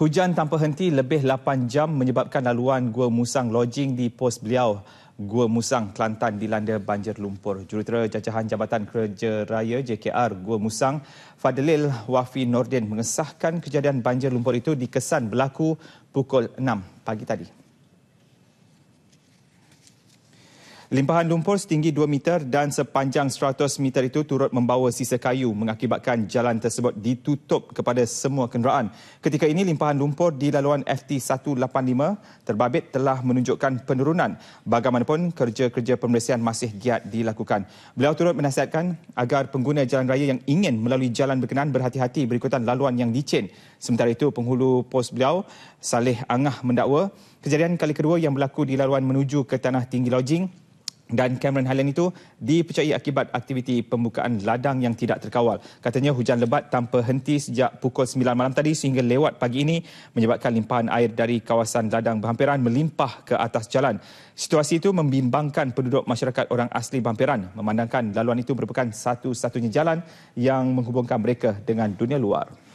Hujan tanpa henti lebih 8 jam menyebabkan laluan Gua Musang lodging di pos beliau Gua Musang Kelantan dilanda banjir lumpur. Jurutera Jajahan Jabatan Kerja Raya JKR Gua Musang Fadlil Wafi Nordin mengesahkan kejadian banjir lumpur itu dikesan berlaku pukul 6 pagi tadi. Limpahan lumpur setinggi 2 meter dan sepanjang 100 meter itu turut membawa sisa kayu mengakibatkan jalan tersebut ditutup kepada semua kenderaan. Ketika ini limpahan lumpur di laluan FT185 terbabit telah menunjukkan penurunan. Bagaimanapun kerja-kerja pembersihan masih giat dilakukan. Beliau turut menasihatkan agar pengguna jalan raya yang ingin melalui jalan berkenan berhati-hati berikutan laluan yang dicin. Sementara itu penghulu pos beliau Saleh Angah mendakwa kejadian kali kedua yang berlaku di laluan menuju ke tanah tinggi lodging dan Cameron Highland itu dipercayai akibat aktiviti pembukaan ladang yang tidak terkawal. Katanya hujan lebat tanpa henti sejak pukul 9 malam tadi sehingga lewat pagi ini menyebabkan limpahan air dari kawasan ladang berhampiran melimpah ke atas jalan. Situasi itu membimbangkan penduduk masyarakat orang asli berhampiran memandangkan laluan itu merupakan satu-satunya jalan yang menghubungkan mereka dengan dunia luar.